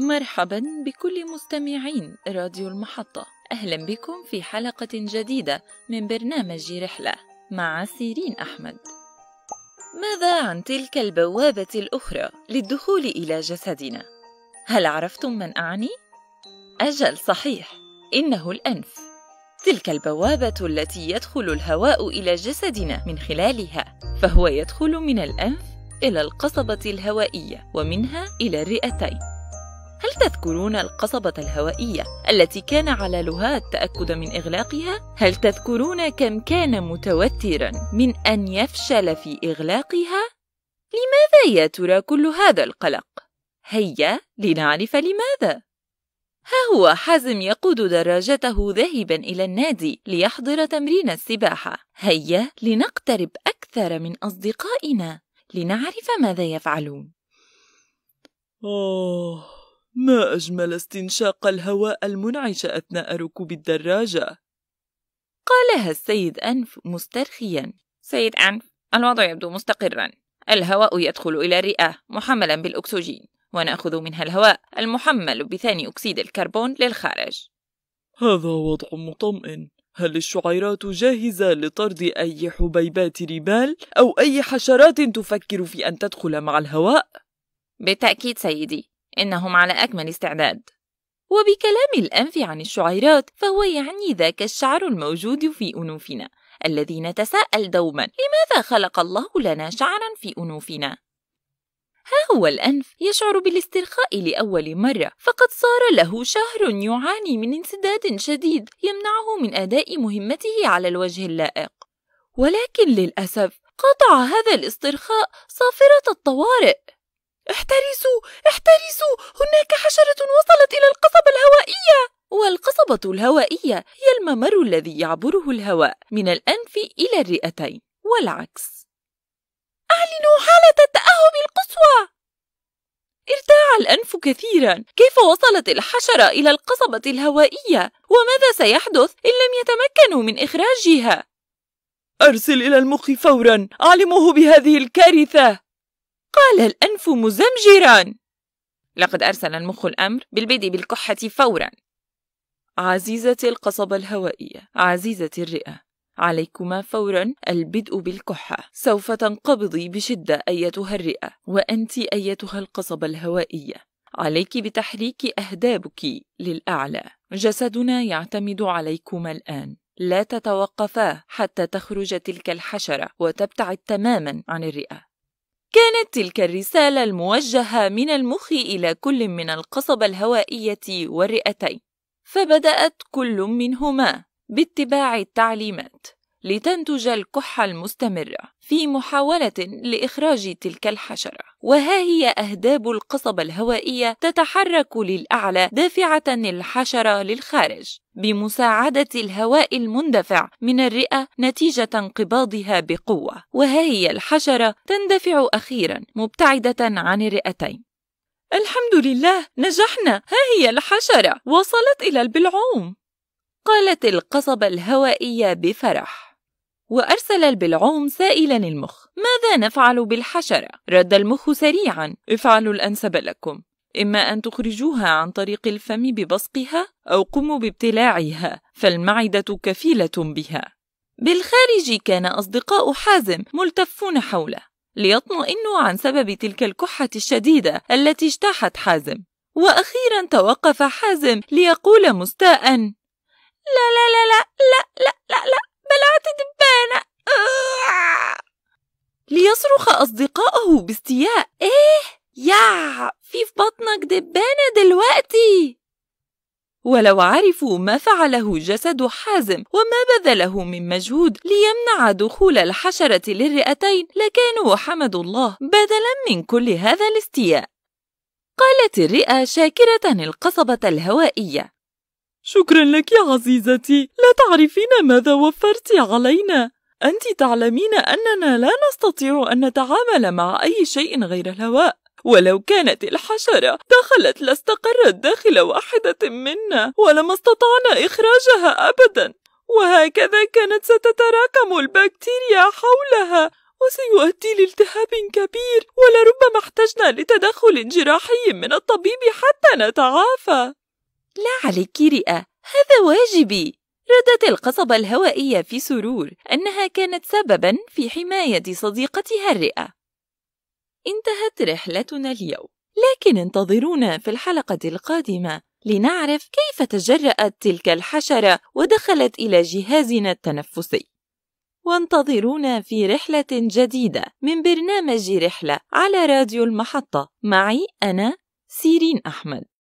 مرحبا بكل مستمعين راديو المحطة أهلا بكم في حلقة جديدة من برنامج رحلة مع سيرين أحمد ماذا عن تلك البوابة الأخرى للدخول إلى جسدنا؟ هل عرفتم من أعني؟ أجل صحيح إنه الأنف تلك البوابة التي يدخل الهواء إلى جسدنا من خلالها فهو يدخل من الأنف إلى القصبة الهوائية ومنها إلى الرئتين تذكرون القصبة الهوائية التي كان على لها التأكد من إغلاقها؟ هل تذكرون كم كان متوترا من أن يفشل في إغلاقها؟ لماذا يا ترى كل هذا القلق؟ هيا لنعرف لماذا ها هو حازم يقود دراجته ذاهبا إلى النادي ليحضر تمرين السباحة هيا لنقترب أكثر من أصدقائنا لنعرف ماذا يفعلون أوه. ما أجمل استنشاق الهواء المنعش أثناء ركوب الدراجة قالها السيد أنف مسترخيا سيد أنف الوضع يبدو مستقرا الهواء يدخل إلى الرئة محملا بالأكسجين ونأخذ منها الهواء المحمل بثاني أكسيد الكربون للخارج هذا وضع مطمئن هل الشعيرات جاهزة لطرد أي حبيبات رمال أو أي حشرات تفكر في أن تدخل مع الهواء؟ بالتأكيد سيدي إنهم على أكمل استعداد وبكلام الأنف عن الشعيرات فهو يعني ذاك الشعر الموجود في أنوفنا الذي نتساءل دوما لماذا خلق الله لنا شعرا في أنوفنا؟ ها هو الأنف يشعر بالاسترخاء لأول مرة فقد صار له شهر يعاني من انسداد شديد يمنعه من أداء مهمته على الوجه اللائق ولكن للأسف قطع هذا الاسترخاء صافرة الطوارئ احترسوا احترسوا هناك حشرة وصلت إلى القصبة الهوائية والقصبة الهوائية هي الممر الذي يعبره الهواء من الأنف إلى الرئتين والعكس أعلنوا حالة التأهب القصوى ارتاع الأنف كثيرا كيف وصلت الحشرة إلى القصبة الهوائية وماذا سيحدث إن لم يتمكنوا من إخراجها أرسل إلى المخ فورا علموه بهذه الكارثة قال الأنف مزمجرا لقد أرسل المخ الأمر بالبدء بالكحة فورا عزيزتي القصبة الهوائية عزيزتي الرئة عليكما فورا البدء بالكحة سوف تنقبضي بشدة أيتها الرئة وأنت أيتها القصبة الهوائية عليك بتحريك أهدابك للأعلى جسدنا يعتمد عليكما الآن لا تتوقفا حتى تخرج تلك الحشرة وتبتعد تماما عن الرئة كانت تلك الرسالة الموجهة من المخ إلى كل من القصبة الهوائية والرئتين، فبدأت كل منهما باتباع التعليمات، لتنتج الكحة المستمرة في محاولة لإخراج تلك الحشرة وها هي أهداب القصبة الهوائية تتحرك للأعلى دافعة الحشرة للخارج بمساعدة الهواء المندفع من الرئة نتيجة انقباضها بقوة وها هي الحشرة تندفع أخيرا مبتعدة عن الرئتين الحمد لله نجحنا ها هي الحشرة وصلت إلى البلعوم قالت القصبة الهوائية بفرح وأرسل البلعوم سائلا المخ ماذا نفعل بالحشرة؟ رد المخ سريعا افعلوا الأنسب لكم إما أن تخرجوها عن طريق الفم ببصقها أو قوموا بابتلاعها فالمعدة كفيلة بها بالخارج كان أصدقاء حازم ملتفون حوله ليطمئنوا عن سبب تلك الكحة الشديدة التي اجتاحت حازم وأخيرا توقف حازم ليقول مستاء لا لا لا لا, لا صرخ أصدقائه باستياء إيه؟ يع في في بطنك دبانة دلوقتي ولو عرفوا ما فعله جسد حازم وما بذله من مجهود ليمنع دخول الحشرة للرئتين لكانوا حمدوا الله بدلا من كل هذا الاستياء قالت الرئة شاكرة القصبة الهوائية شكرا لك يا عزيزتي لا تعرفين ماذا وفرت علينا أنت تعلمين أننا لا نستطيع أن نتعامل مع أي شيء غير الهواء ولو كانت الحشرة دخلت لاستقرت داخل واحدة منا ولما استطعنا إخراجها أبدا وهكذا كانت ستتراكم البكتيريا حولها وسيؤدي لالتهاب كبير ولربما احتجنا لتدخل جراحي من الطبيب حتى نتعافى لا عليك رئة هذا واجبي ردت القصبة الهوائية في سرور أنها كانت سببًا في حماية صديقتها الرئة. انتهت رحلتنا اليوم، لكن انتظرونا في الحلقة القادمة لنعرف كيف تجرأت تلك الحشرة ودخلت إلى جهازنا التنفسي. وانتظرونا في رحلة جديدة من برنامج رحلة على راديو المحطة معي أنا سيرين أحمد.